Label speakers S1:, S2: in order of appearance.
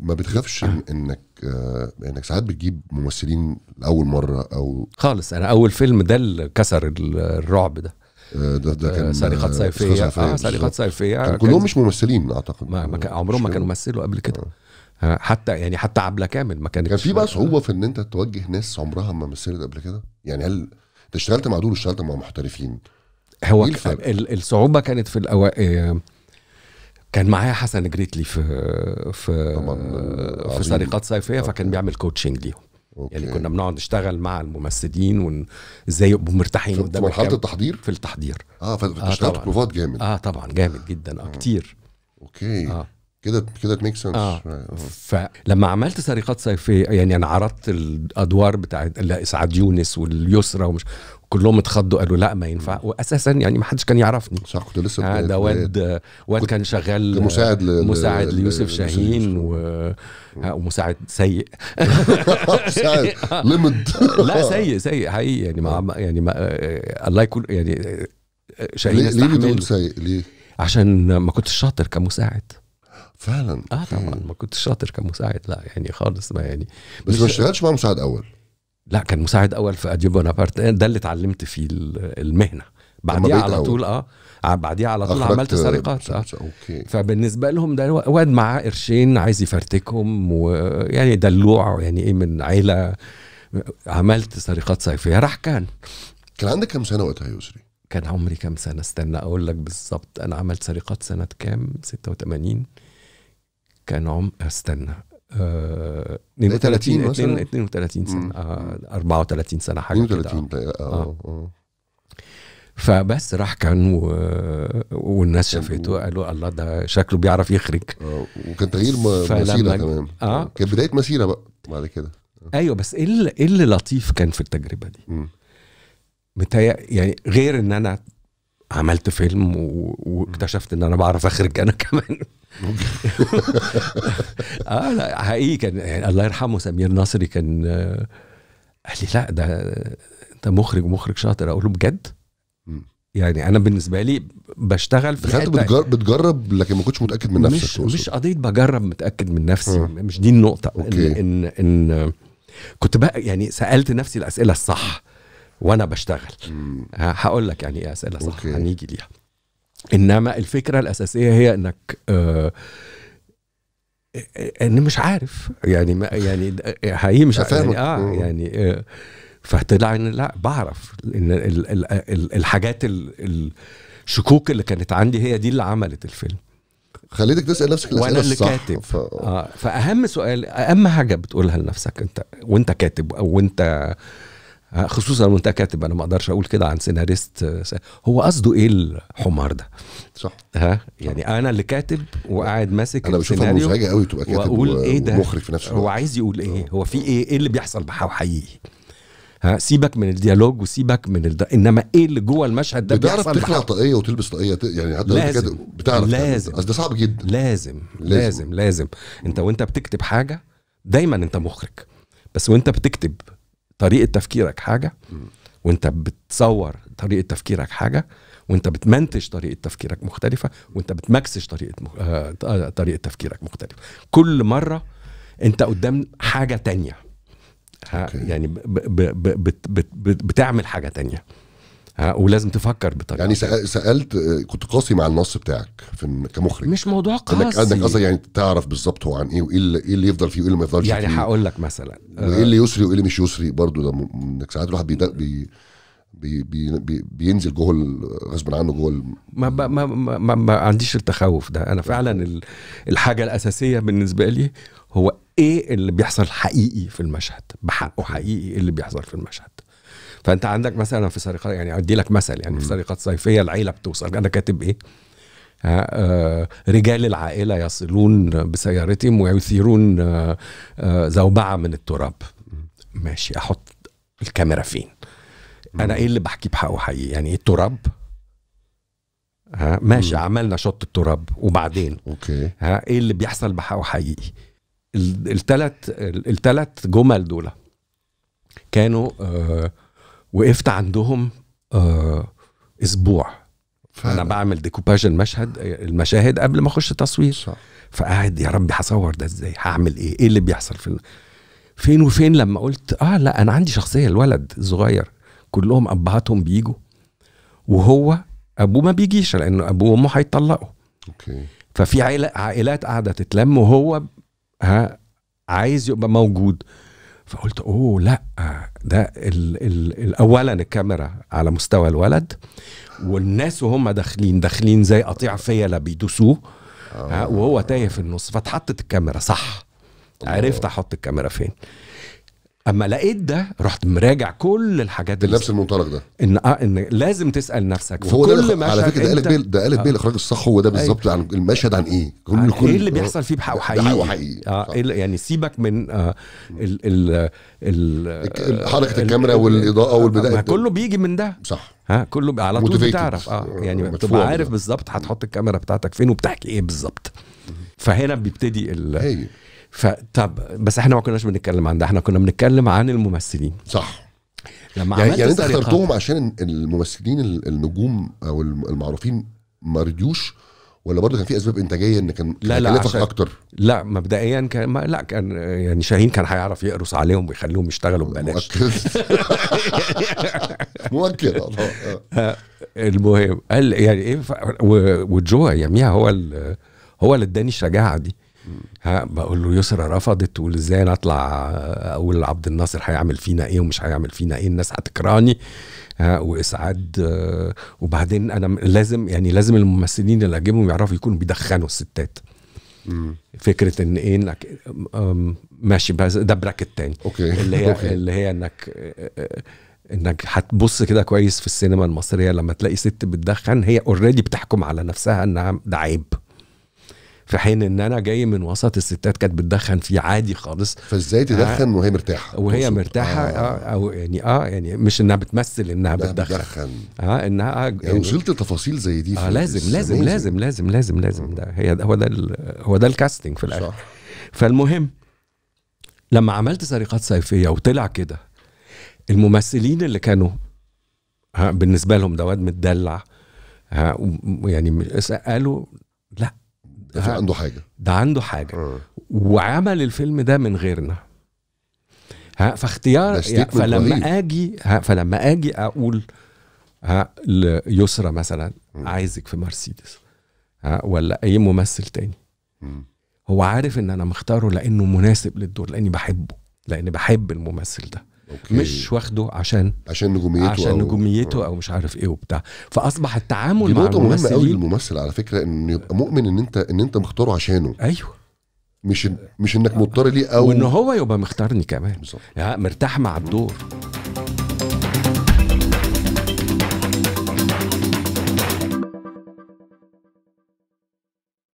S1: ما بتخافش آه. انك آه، انك ساعات بتجيب ممثلين لاول مره او خالص انا اول فيلم ده اللي كسر الرعب ده آه، ده ده كان سرقات صيفيه سرقات صيفيه صيفيه كلهم مش ممثلين اعتقد ما, ما عمرهم ما كانوا مثلوا قبل كده آه. حتى يعني حتى عبله كامل ما كانت كان في بقى صعوبه في ان انت توجه ناس عمرها ما مثلت قبل كده يعني هل انت اشتغلت مع دول واشتغلت مع محترفين هو إيه الصعوبه كانت في الاوائل آه، كان معايا حسن جريتلي في
S2: في في سرقات صيفيه آه، فكان بيعمل كوتشنج ليهم يعني كنا بنقعد نشتغل مع الممثلين وازاي يبقوا مرتاحين قدام في مرحله
S1: التحضير في التحضير اه اشتغلت آه بروفات جامد اه طبعا جامد جدا اه, آه. كتير اوكي اه كده كده ميك سنس آه. Uh-huh.
S2: فلما عملت سرقات صيفيه يعني انا عرضت الادوار بتاعت اسعاد يونس واليسرى ومش كلهم اتخضوا قالوا لا ما ينفع mm. واساسا يعني ما حدش كان يعرفني صح كنت لسه آه ده واد واد كان شغال مساعد ل... مساعد ليوسف شاهين و... Mm. آه، ومساعد سيء مساعد ليمت لا سيء سيء حقيقي يعني ما mm. يعني ما آه، الله يكون يعني آه، شاهين ليه بتقول سيء ليه؟ عشان ما كنتش شاطر كمساعد فعلا اه طبعا ما كنتش شاطر كمساعد لا يعني خالص ما يعني بس ما اشتغلتش مع مساعد اول لا كان مساعد اول في اديو بونابرت آه، ده اللي اتعلمت فيه المهنه بعديها على طول آه،, اه بعديها على طول عملت سرقات
S1: آه. أوكي.
S2: فبالنسبه لهم ده واد معاه قرشين عايز يفرتكهم ويعني دلوع يعني ايه من عيله عملت سرقات صيفيه راح كان كان عندك كام سنه وقتها يسري؟ كان عمري كام سنه استنى اقول لك بالظبط انا عملت سرقات سنه كام 86 كان عم استنى آه 32 32, 32 سنه آه 34 سنه حاجه 32 كده. طيب، آه،, آه. آه. فبس راح كان و... والناس شافته قالوا الله ده شكله بيعرف يخرج آه. وكان تغيير مسيره كمان آه.
S1: آه. كانت بدايه مسيره بقى بعد كده
S2: آه. ايوه بس ايه اللي, إيه اللي لطيف كان في التجربه دي؟ متهيأ يعني غير ان انا عملت فيلم واكتشفت ان انا بعرف اخرج انا كمان اه لا حقيقي كان يعني الله يرحمه سمير نصري كان آه، قال لي لا ده انت مخرج ومخرج شاطر اقول له بجد يعني انا
S1: بالنسبه لي بشتغل في حته بتجرب, بتجرب لكن ما كنتش متاكد من نفسك مش, مش
S2: قضيه بجرب متاكد من نفسي م. مش دي النقطه أوكي. إن, ان ان كنت بقى يعني سالت نفسي الاسئله الصح م. وانا بشتغل هقول لك يعني ايه اسئله صح أوكي. هنيجي ليها انما الفكره الاساسيه هي انك آه, آه، ان مش عارف يعني ما يعني حقيقي مش عارف يعني اه يعني آه فطلع ان لا بعرف ان الـ الـ الـ الحاجات الشكوك اللي كانت عندي هي دي اللي عملت الفيلم خليتك تسال نفسك الاسئله وانا اللي الصح كاتب ف... آه فاهم سؤال اهم حاجه بتقولها لنفسك انت وانت كاتب او وانت خصوصا وانت كاتب انا ما اقدرش اقول كده عن سيناريست هو قصده ايه الحمار ده صح ها يعني صح. انا اللي كاتب وقاعد ماسك انا بشوفها مزعجه قوي تبقى كاتب واقول ايه ده ومخرج في نفس الوقت هو عايز يقول ايه آه. هو في ايه ايه اللي بيحصل حقيقي ها سيبك من الديالوج وسيبك من الد... انما ايه اللي جوه المشهد ده بتعرف تخلع
S1: طاقيه وتلبس طاقيه يعني حتى لازم بتعرف لازم
S2: ده صعب جدا لازم لازم لازم, لازم. انت وانت بتكتب حاجه دايما انت مخرج بس وانت بتكتب طريقه تفكيرك حاجه وانت بتصور طريقه تفكيرك حاجه وانت بتمنتج طريقه تفكيرك مختلفه وانت بتمكسج طريقه آه، آه، طريقه تفكيرك مختلفه كل مره انت قدام حاجه تانية يعني ب...
S1: ب... ب... بت... بت... بتعمل حاجه تانية ولازم تفكر بطريقه يعني سالت كنت قاسي مع النص بتاعك في كمخرج مش موضوع قاسي انك قصدي يعني تعرف بالظبط هو عن ايه وايه اللي, إيه اللي يفضل فيه وايه اللي ما يفضلش يعني فيه يعني هقول لك مثلا وايه اللي آه، يسري وايه اللي مش يسري برضه ده انك ساعات الواحد بي بي بي بي بينزل جوه غصب عنه جوه
S2: ما, ما, ما, ما, ما عنديش التخوف ده انا فعلا الحاجه الاساسيه بالنسبه لي هو ايه اللي بيحصل حقيقي في المشهد بحقه حقيقي إيه اللي بيحصل في المشهد فانت عندك مثلا في سرقات يعني ادي لك مثل يعني في سرقات صيفيه العيله بتوصل انا كاتب ايه؟ آه،, آه رجال العائله يصلون بسيارتهم ويثيرون آه آه زوبعه من التراب ماشي احط الكاميرا فين؟ انا ايه اللي بحكي بحقه حقيقي؟ يعني ايه التراب؟ ها ماشي مم. عملنا شط التراب وبعدين اوكي ها ايه اللي بيحصل بحقه حقيقي؟ الثلاث الثلاث جمل دول كانوا آه وقفت عندهم آه اسبوع فعلا. انا بعمل ديكوباج المشهد المشاهد قبل ما اخش تصوير صح. فقاعد يا ربي هصور ده ازاي هعمل ايه ايه اللي بيحصل في فين وفين لما قلت اه لا انا عندي شخصيه الولد الصغير كلهم ابهاتهم بيجوا وهو ابوه ما بيجيش لانه ابوه وامه هيطلقوا اوكي ففي عائلات قاعده تتلم وهو ها عايز يبقى موجود فقلت اوه لا ده الـ الـ اولا الكاميرا على مستوى الولد والناس وهم داخلين داخلين زي قطيع فيلة بيدوسوه وهو تايه في النص فاتحطت الكاميرا صح عرفت احط الكاميرا فين اما لقيت ده رحت مراجع كل الحاجات دي باللبس المنطلق ده ان اه ان لازم تسال نفسك في كل مشهد على فكره ده قالت بيه ده قالت بيه الاخراج الصح هو ده بالظبط
S1: أيوه. عن المشهد عن ايه كل عن آه، إيه كل ايه اللي بيحصل فيه
S2: بحق وحقيقي بحق وحقيقي اه إيه يعني سيبك من آه ال ال ال حركه الكاميرا والاضاءه آه، والبدايه كله بيجي من ده صح ها كله على طول بتعرف اه, آه، يعني بتبقى عارف بالظبط هتحط الكاميرا بتاعتك فين وبتحكي ايه بالظبط فهنا بيبتدي ال فطب بس احنا ما كناش بنتكلم عن ده احنا كنا بنتكلم عن الممثلين صح لما يعني, يعني انت اخترتهم
S1: عشان الممثلين النجوم او المعروفين ما رضيوش ولا برضه كان في اسباب انتاجيه ان كان لا لا عشان اكتر
S2: لا مبدئيا كان ما لا كان يعني شاهين كان هيعرف يقرص عليهم ويخليهم يشتغلوا ببلاش مؤكد
S1: مؤكد آه،
S2: آه. المهم قال يعني ايه وجو يميع هو هو اللي اداني الشجاعه دي ها بقول له يسرا رفضت تقول ازاي انا اطلع اقول عبد الناصر هيعمل فينا ايه ومش هيعمل فينا ايه الناس هتكرهني ها واسعاد وبعدين انا لازم يعني لازم الممثلين اللي اجيبهم يعرفوا يكونوا بيدخنوا الستات فكره ان ايه انك ماشي بس ده براكت تاني أوكي. اللي هي أوكي. اللي هي انك انك هتبص كده كويس في السينما المصريه لما تلاقي ست بتدخن هي اوريدي بتحكم على نفسها انها ده عيب في حين ان انا جاي من وسط الستات كانت بتدخن فيه عادي خالص فازاي تدخن آه وهي مرتاحه وهي مرتاحه آه. آه او يعني اه يعني مش انها بتمثل انها بتدخن, بتدخن. اه انها آه يعني, يعني وصلت لتفاصيل زي دي آه، في آه لازم لازم لازم لازم لازم آه. لازم ده هي هو ده هو ده الكاستنج في الاخر صح. فالمهم لما عملت سرقات صيفيه وطلع كده الممثلين اللي كانوا بالنسبه لهم ده واد متدلع يعني سالوا ده عنده حاجه ده عنده حاجه م. آه. وعمل الفيلم ده من غيرنا ها فاختيار يعني فلما اجي ها فلما اجي اقول ها ليسرى مثلا م. عايزك في مرسيدس ها ولا اي ممثل تاني م. هو عارف ان انا مختاره لانه مناسب للدور لاني بحبه لاني بحب الممثل ده أوكي. مش
S1: واخده عشان عشان نجوميته عشان أو نجوميته
S2: أو, آه. او مش عارف ايه وبتاع فاصبح التعامل دي نقطه مهمه قوي
S1: للممثل على فكره انه يبقى مؤمن ان انت ان انت مختاره عشانه ايوه مش مش انك مضطر ليه او وان هو يبقى مختارني كمان يعني مرتاح مع الدور